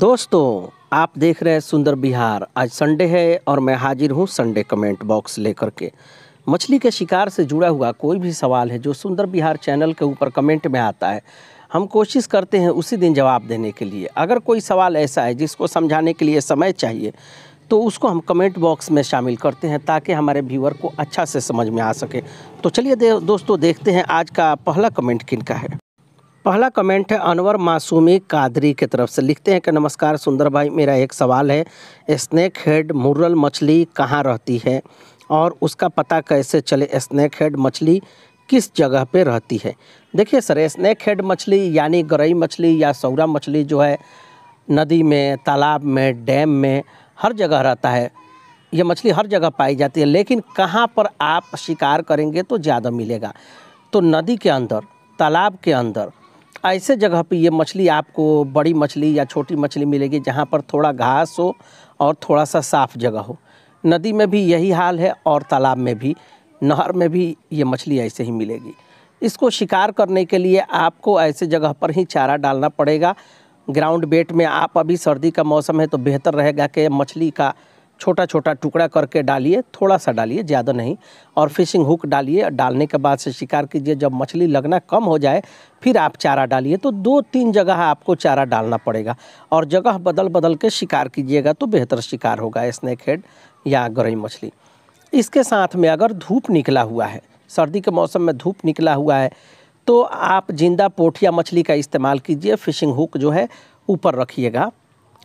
दोस्तों आप देख रहे हैं सुंदर बिहार आज संडे है और मैं हाजिर हूँ संडे कमेंट बॉक्स लेकर के मछली के शिकार से जुड़ा हुआ कोई भी सवाल है जो सुंदर बिहार चैनल के ऊपर कमेंट में आता है हम कोशिश करते हैं उसी दिन जवाब देने के लिए अगर कोई सवाल ऐसा है जिसको समझाने के लिए समय चाहिए तो उसको हम कमेंट बॉक्स में शामिल करते हैं ताकि हमारे व्यूअर को अच्छा से समझ में आ सके तो चलिए दोस्तों देखते हैं आज का पहला कमेंट किन का है पहला कमेंट है अनवर मासूमी कादरी की तरफ से लिखते हैं कि नमस्कार सुंदर भाई मेरा एक सवाल है स्नैक हेड मुरल मछली कहाँ रहती है और उसका पता कैसे चले स्नैक हेड मछली किस जगह पे रहती है देखिए सर स्नैक हेड मछली यानी गरई मछली या सौरा मछली जो है नदी में तालाब में डैम में हर जगह रहता है ये मछली हर जगह पाई जाती है लेकिन कहाँ पर आप शिकार करेंगे तो ज़्यादा मिलेगा तो नदी के अंदर तालाब के अंदर ऐसे जगह पे ये मछली आपको बड़ी मछली या छोटी मछली मिलेगी जहाँ पर थोड़ा घास हो और थोड़ा सा साफ़ जगह हो नदी में भी यही हाल है और तालाब में भी नहर में भी ये मछली ऐसे ही मिलेगी इसको शिकार करने के लिए आपको ऐसे जगह पर ही चारा डालना पड़ेगा ग्राउंड बेट में आप अभी सर्दी का मौसम है तो बेहतर रहेगा कि मछली का छोटा छोटा टुकड़ा करके डालिए थोड़ा सा डालिए ज़्यादा नहीं और फिशिंग हुक डालिए डालने के बाद से शिकार कीजिए जब मछली लगना कम हो जाए फिर आप चारा डालिए तो दो तीन जगह आपको चारा डालना पड़ेगा और जगह बदल बदल के शिकार कीजिएगा तो बेहतर शिकार होगा स्नैक हेड या गरई मछली इसके साथ में अगर धूप निकला हुआ है सर्दी के मौसम में धूप निकला हुआ है तो आप जिंदा पोठिया मछली का इस्तेमाल कीजिए फिशिंग हुक जो है ऊपर रखिएगा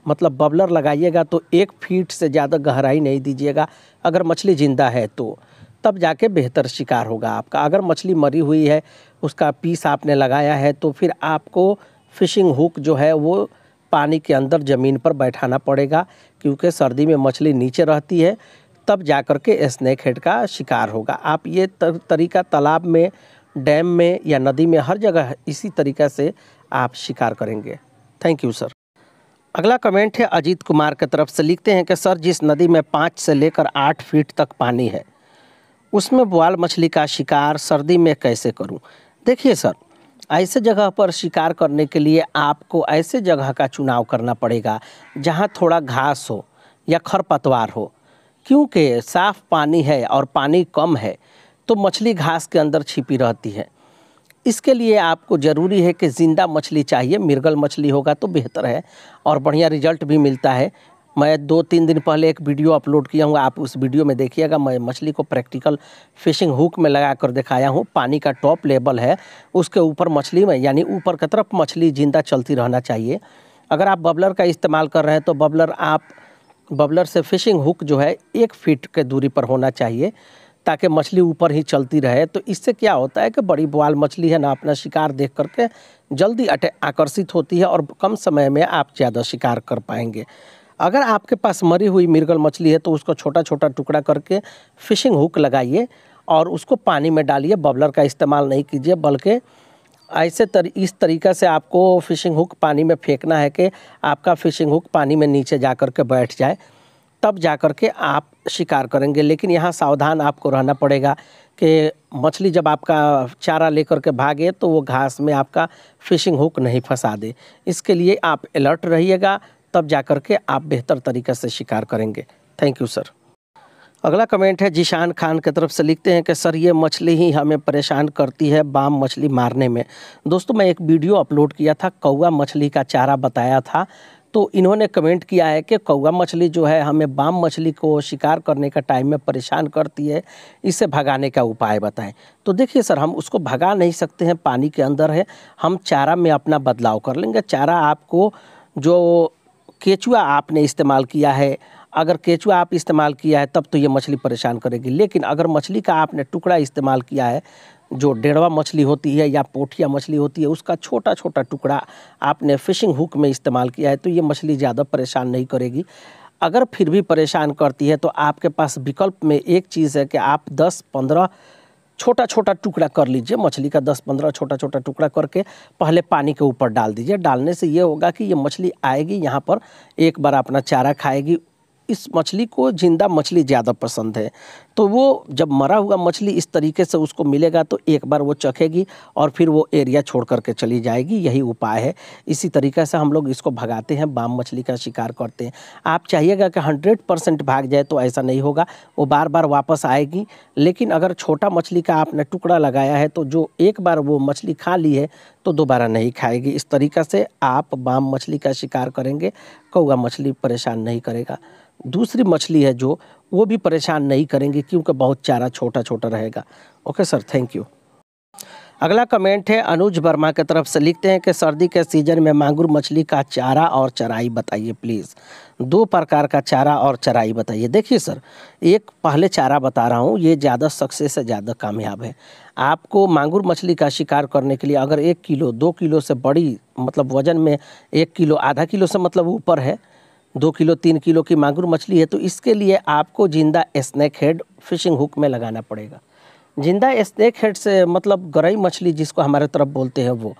मतलब बबलर लगाइएगा तो एक फीट से ज़्यादा गहराई नहीं दीजिएगा अगर मछली ज़िंदा है तो तब जाके बेहतर शिकार होगा आपका अगर मछली मरी हुई है उसका पीस आपने लगाया है तो फिर आपको फिशिंग हुक जो है वो पानी के अंदर ज़मीन पर बैठाना पड़ेगा क्योंकि सर्दी में मछली नीचे रहती है तब जा कर के स्नैक हेड का शिकार होगा आप ये तरीका तालाब में डैम में या नदी में हर जगह इसी तरीक़ा से आप शिकार करेंगे थैंक यू सर अगला कमेंट है अजीत कुमार की तरफ से लिखते हैं कि सर जिस नदी में पाँच से लेकर आठ फीट तक पानी है उसमें बुआल मछली का शिकार सर्दी में कैसे करूं? देखिए सर ऐसे जगह पर शिकार करने के लिए आपको ऐसे जगह का चुनाव करना पड़ेगा जहां थोड़ा घास हो या खरपतवार हो क्योंकि साफ़ पानी है और पानी कम है तो मछली घास के अंदर छिपी रहती है इसके लिए आपको ज़रूरी है कि ज़िंदा मछली चाहिए मिर्गल मछली होगा तो बेहतर है और बढ़िया रिजल्ट भी मिलता है मैं दो तीन दिन पहले एक वीडियो अपलोड किया हूँ आप उस वीडियो में देखिएगा मैं मछली को प्रैक्टिकल फिशिंग हुक में लगा कर दिखाया हूँ पानी का टॉप लेवल है उसके ऊपर मछली में यानी ऊपर की तरफ मछली ज़िंदा चलती रहना चाहिए अगर आप बबलर का इस्तेमाल कर रहे हैं तो बबलर आप बबलर से फिशिंग हुक जो है एक फीट के दूरी पर होना चाहिए ताकि मछली ऊपर ही चलती रहे तो इससे क्या होता है कि बड़ी बवाल मछली है ना अपना शिकार देख करके जल्दी अटे आकर्षित होती है और कम समय में आप ज़्यादा शिकार कर पाएंगे अगर आपके पास मरी हुई मिर्गल मछली है तो उसको छोटा छोटा टुकड़ा करके फिशिंग हुक लगाइए और उसको पानी में डालिए बबलर का इस्तेमाल नहीं कीजिए बल्कि ऐसे तर इस तरीक़ा से आपको फ़िशिंग हुक पानी में फेंकना है कि आपका फ़िशिंग हुक पानी में नीचे जा कर के बैठ जाए तब जा कर के आप शिकार करेंगे लेकिन यहाँ सावधान आपको रहना पड़ेगा कि मछली जब आपका चारा लेकर के भागे तो वो घास में आपका फिशिंग हुक नहीं फंसा दे इसके लिए आप अलर्ट रहिएगा तब जा कर के आप बेहतर तरीके से शिकार करेंगे थैंक यू सर अगला कमेंट है जिशान खान की तरफ से लिखते हैं कि सर ये मछली ही हमें परेशान करती है बाम मछली मारने में दोस्तों मैं एक वीडियो अपलोड किया था कौआ मछली का चारा बताया था तो इन्होंने कमेंट किया है कि कौआ मछली जो है हमें बाम मछली को शिकार करने का टाइम में परेशान करती है इसे भगाने का उपाय बताएं तो देखिए सर हम उसको भगा नहीं सकते हैं पानी के अंदर है हम चारा में अपना बदलाव कर लेंगे चारा आपको जो केचुआ आपने इस्तेमाल किया है अगर केचुआ आप इस्तेमाल किया है तब तो ये मछली परेशान करेगी लेकिन अगर मछली का आपने टुकड़ा इस्तेमाल किया है जो डेढ़वा मछली होती है या पोठिया मछली होती है उसका छोटा छोटा टुकड़ा आपने फिशिंग हुक में इस्तेमाल किया है तो ये मछली ज़्यादा परेशान नहीं करेगी अगर फिर भी परेशान करती है तो आपके पास विकल्प में एक चीज़ है कि आप 10-15 छोटा छोटा टुकड़ा कर लीजिए मछली का 10-15 छोटा छोटा टुकड़ा करके पहले पानी के ऊपर डाल दीजिए डालने से ये होगा कि ये मछली आएगी यहाँ पर एक बार अपना चारा खाएगी इस मछली को जिंदा मछली ज़्यादा पसंद है तो वो जब मरा हुआ मछली इस तरीके से उसको मिलेगा तो एक बार वो चखेगी और फिर वो एरिया छोड़ करके चली जाएगी यही उपाय है इसी तरीके से हम लोग इसको भगाते हैं बाम मछली का शिकार करते हैं आप चाहिएगा कि हंड्रेड परसेंट भाग जाए तो ऐसा नहीं होगा वो बार बार वापस आएगी लेकिन अगर छोटा मछली का आपने टुकड़ा लगाया है तो जो एक बार वो मछली खा ली है तो दोबारा नहीं खाएगी इस तरीका से आप बाम मछली का शिकार करेंगे कौआ मछली परेशान नहीं करेगा दूसरी मछली है जो वो भी परेशान नहीं करेंगी क्योंकि बहुत चारा छोटा छोटा रहेगा ओके सर थैंक यू अगला कमेंट है अनुज वर्मा की तरफ से लिखते हैं कि सर्दी के सीजन में मांगुर मछली का चारा और चराई बताइए प्लीज़ दो प्रकार का चारा और चराई बताइए देखिए सर एक पहले चारा बता रहा हूँ ये ज़्यादा सक्सेस से ज़्यादा कामयाब है आपको मांगुर मछली का शिकार करने के लिए अगर एक किलो दो किलो से बड़ी मतलब वज़न में एक किलो आधा किलो से मतलब ऊपर है दो किलो तीन किलो की मांगुर मछली है तो इसके लिए आपको जिंदा स्नैक हेड फिशिंग हुक में लगाना पड़ेगा जिंदा स्नैक हेड से मतलब गरई मछली जिसको हमारे तरफ बोलते हैं वो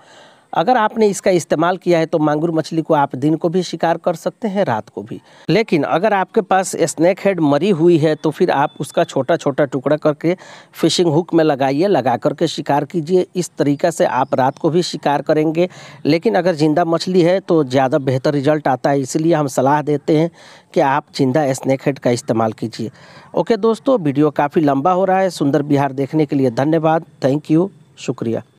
अगर आपने इसका इस्तेमाल किया है तो मांगुर मछली को आप दिन को भी शिकार कर सकते हैं रात को भी लेकिन अगर आपके पास स्नैक हेड मरी हुई है तो फिर आप उसका छोटा छोटा टुकड़ा करके फिशिंग हुक में लगाइए लगा करके शिकार कीजिए इस तरीका से आप रात को भी शिकार करेंगे लेकिन अगर ज़िंदा मछली है तो ज़्यादा बेहतर रिजल्ट आता है इसलिए हम सलाह देते हैं कि आप जिंदा स्नैक हेड का इस्तेमाल कीजिए ओके दोस्तों वीडियो काफ़ी लंबा हो रहा है सुंदर बिहार देखने के लिए धन्यवाद थैंक यू शुक्रिया